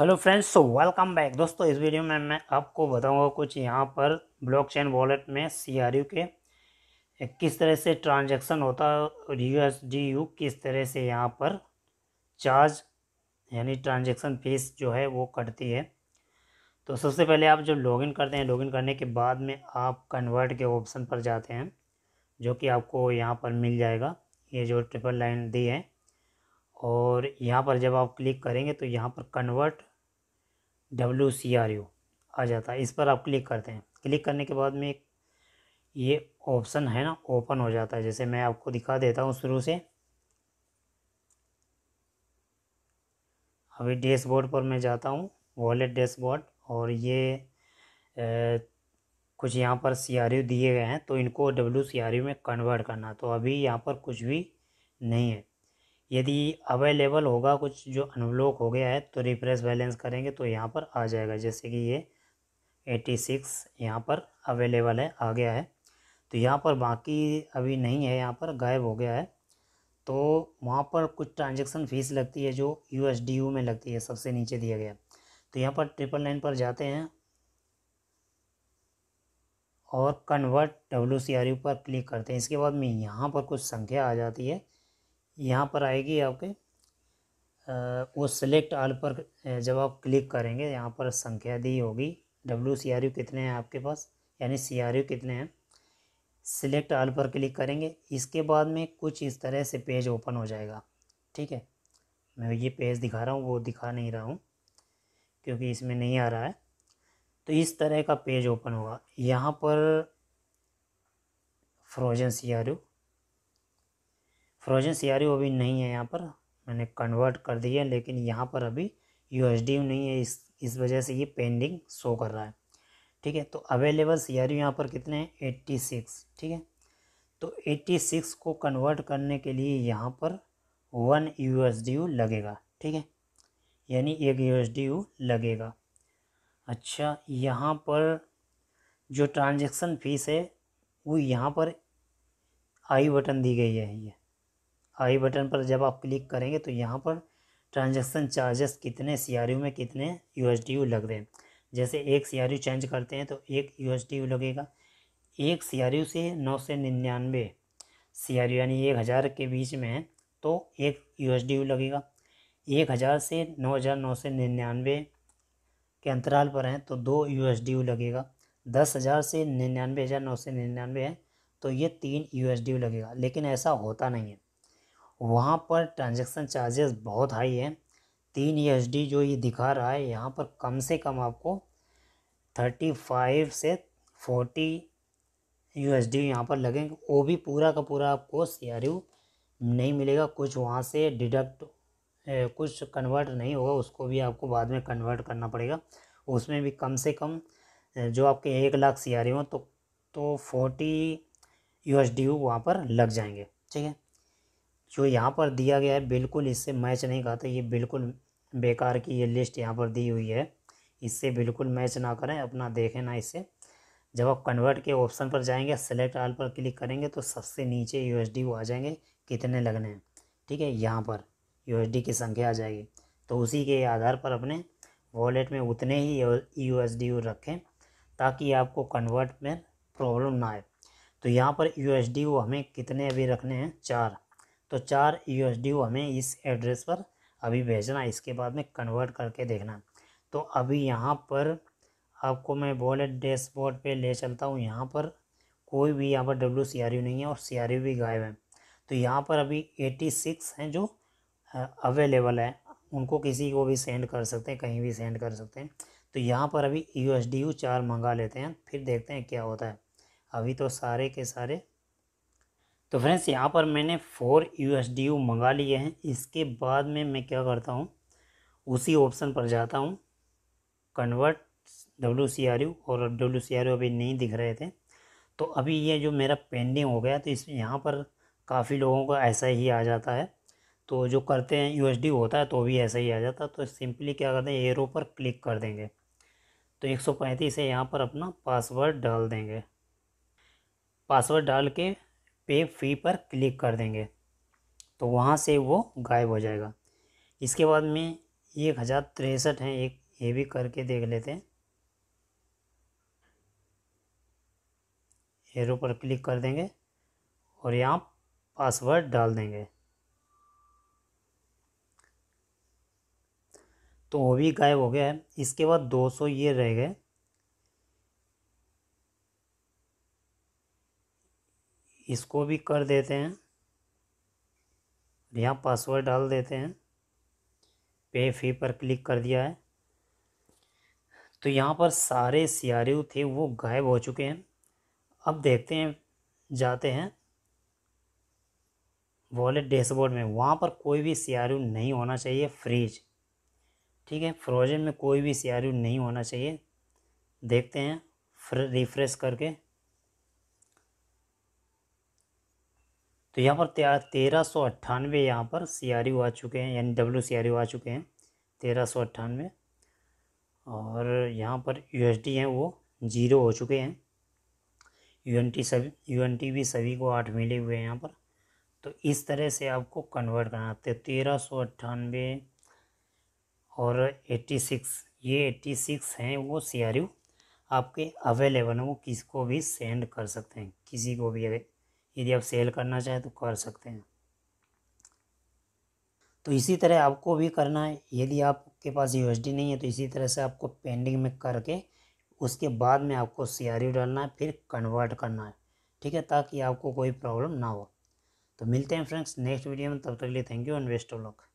hello friends so welcome back दोस्तों इस video में मैं आपको बताऊंगा कुछ यहाँ पर ब्लॉकचेन वॉलेट में सी के किस तरह से ट्रांजैक्शन होता है और यू किस तरह से यहाँ पर चार्ज यानी ट्रांजैक्शन फीस जो है वो कटती है तो सबसे पहले आप जो लॉगिन करते हैं लॉगिन करने के बाद में आप कन्वर्ट के ऑप्शन पर जाते हैं जो कि आपको यहाँ पर मिल जाएगा ये जो ट्रिपल लाइन दी है और यहाँ पर जब आप क्लिक करेंगे तो यहाँ पर convert W C R U आ जाता है इस पर आप क्लिक करते हैं क्लिक करने के बाद में एक ये ऑप्शन है ना ओपन हो जाता है जैसे मैं आपको दिखा देता हूँ शुरू से अभी डैशबोर्ड पर मैं जाता हूँ वॉलेट डैशबोर्ड और ये ए, कुछ यहाँ पर सी आर यू दिए गए हैं तो इनको डब्ल्यू सी आर यू में कन्वर्ट करना तो अभी यहाँ पर कुछ भी नहीं है यदि अवेलेबल होगा कुछ जो अनब्लॉक हो गया है तो रिफ्रेश बैलेंस करेंगे तो यहाँ पर आ जाएगा जैसे कि ये एटी सिक्स यहाँ पर अवेलेबल है आ गया है तो यहाँ पर बाकी अभी नहीं है यहाँ पर गायब हो गया है तो वहाँ पर कुछ ट्रांजेक्शन फ़ीस लगती है जो यू एस डी यू में लगती है सबसे नीचे दिया गया तो यहाँ पर ट्रिपल नाइन पर जाते हैं और convert W C R U पर क्लिक करते हैं इसके बाद में यहाँ पर कुछ संख्या आ जाती है यहाँ पर आएगी आपके वो सिलेक्ट आल पर जब आप क्लिक करेंगे यहाँ पर संख्या दी होगी डब्ल्यू सी आर यू कितने हैं आपके पास यानी सी आर यू कितने हैं सिलेक्ट आल पर क्लिक करेंगे इसके बाद में कुछ इस तरह से पेज ओपन हो जाएगा ठीक है मैं ये पेज दिखा रहा हूँ वो दिखा नहीं रहा हूँ क्योंकि इसमें नहीं आ रहा है तो इस तरह का पेज ओपन होगा यहाँ पर frozen C R U frozen C R अभी नहीं है यहाँ पर मैंने कन्वर्ट कर दिया लेकिन यहाँ पर अभी यू नहीं है इस इस वजह से ये पेंडिंग शो कर रहा है ठीक है तो अवेलेबल सी आर यहाँ पर कितने हैं एट्टी सिक्स ठीक है तो एट्टी सिक्स को कन्वर्ट करने के लिए यहाँ पर वन यू लगेगा ठीक है यानी एक यू लगेगा अच्छा यहाँ पर जो ट्रांजेक्शन फ़ीस है वो यहाँ पर आई बटन दी गई है ये आई बटन पर जब आप क्लिक करेंगे तो यहाँ पर ट्रांजैक्शन चार्जेस कितने सी में कितने यू लग रहे हैं जैसे एक सी चेंज करते हैं तो एक यू लगेगा एक सी से नौ से निन्यानवे सी यानी एक हज़ार के बीच में है तो एक यू लगेगा एक हज़ार से नौ हज़ार नौ से निन्यानवे के अंतराल पर हैं तो दो यू लगेगा दस हज़ार से निन्यानवे हज़ार नौ से निन्यानवे है तो ये तीन यू लगेगा लेकिन ऐसा होता नहीं है वहाँ पर ट्रांजेक्शन चार्जेस बहुत हाई है तीन ई जो ये दिखा रहा है यहाँ पर कम से कम आपको थर्टी फाइव से फोर्टी यू एस डी यहाँ पर लगेंगे वो भी पूरा का पूरा आपको सी आर यू नहीं मिलेगा कुछ वहाँ से डिडक्ट कुछ कन्वर्ट नहीं होगा उसको भी आपको बाद में कन्वर्ट करना पड़ेगा उसमें भी कम से कम जो आपके एक लाख सी आर यू तो तो फोर्टी यू एस डी वहाँ पर लग जाएंगे ठीक है जो यहाँ पर दिया गया है बिल्कुल इससे मैच नहीं खाते ये बिल्कुल बेकार की ये लिस्ट यहाँ पर दी हुई है इससे बिल्कुल मैच ना करें अपना देखें ना इससे जब आप कन्वर्ट के ऑप्शन पर जाएंगे सेलेक्ट आल पर क्लिक करेंगे तो सबसे नीचे यू एस आ जाएंगे कितने लगने हैं ठीक है यहाँ पर यू की संख्या आ जाएगी तो उसी के आधार पर अपने वॉलेट में उतने ही यू एस रखें ताकि आपको कन्वर्ट में प्रॉब्लम ना आए तो यहाँ पर यू हमें कितने अभी रखने हैं चार तो चार यू हमें इस एड्रेस पर अभी भेजना इसके बाद में कन्वर्ट करके देखना तो अभी यहाँ पर आपको मैं वॉलेट डैशबोर्ड पे ले चलता हूँ यहाँ पर कोई भी यहाँ पर डब्ल्यू सी आर यू नहीं है और सी आर यू भी गायब है तो यहाँ पर अभी एटी सिक्स हैं जो अवेलेबल है उनको किसी को भी सेंड कर सकते हैं कहीं भी सेंड कर सकते हैं तो यहाँ पर अभी यू एस डी यू चार मंगा लेते हैं फिर देखते हैं क्या होता है अभी तो सारे के सारे तो फ्रेंड्स यहाँ पर मैंने फोर यू मंगा लिए हैं इसके बाद में मैं क्या करता हूँ उसी ऑप्शन पर जाता हूँ convert W C R U और डब्ल्यू सी आर यू अभी नहीं दिख रहे थे तो अभी ये जो मेरा पेंडिंग हो गया तो इस यहाँ पर काफ़ी लोगों का ऐसा ही आ जाता है तो जो करते हैं यू होता है तो भी ऐसा ही आ जाता है तो सिंपली क्या करते हैं एरो पर क्लिक कर देंगे तो एक सौ पैंतीस है यहाँ पर अपना पासवर्ड डाल देंगे पासवर्ड डाल के पे फी पर क्लिक कर देंगे तो वहाँ से वो गायब हो जाएगा इसके बाद में एक हज़ार तिरसठ हैं एक ये भी करके देख लेते हैं एरो पर क्लिक कर देंगे और यहाँ पासवर्ड डाल देंगे तो वो भी गायब हो गया है इसके बाद दो सौ ये रह गए इसको भी कर देते हैं यहाँ पासवर्ड डाल देते हैं पे फी पर क्लिक कर दिया है तो यहाँ पर सारे सी थे वो गायब हो चुके हैं अब देखते हैं जाते हैं वॉलेट डैशबोर्ड में वहाँ पर कोई भी सी नहीं होना चाहिए फ्रीज ठीक है फ्रोजन में कोई भी सी नहीं होना चाहिए देखते हैं रिफ्रेश करके तो यहाँ पर तेरह सौ अट्ठानवे यहाँ पर सी आर यू आ चुके हैं यानी डब्ल्यू सी आर यू आ चुके हैं तेरह सौ अट्ठानवे और यहाँ पर यू एस डी हैं वो ज़ीरो हो चुके हैं यू एन टी सभी यू एन टी भी सभी को आठ मिले हुए हैं यहाँ पर तो इस तरह से आपको कन्वर्ट करना आते तो तेरह सौ अट्ठानवे और एट्टी सिक्स ये एट्टी सिक्स हैं वो सी आर यू आपके अवेलेबल हैं वो किसको भी सेंड कर सकते हैं किसी को भी यदि आप सेल करना चाहें तो कर सकते हैं तो इसी तरह आपको भी करना है यदि आपके पास यू नहीं है तो इसी तरह से आपको पेंडिंग में करके उसके बाद में आपको सी e डालना है फिर कन्वर्ट करना है ठीक है ताकि आपको कोई प्रॉब्लम ना हो तो मिलते हैं फ्रेंड्स नेक्स्ट वीडियो में तब तक के लिए thank you and best of luck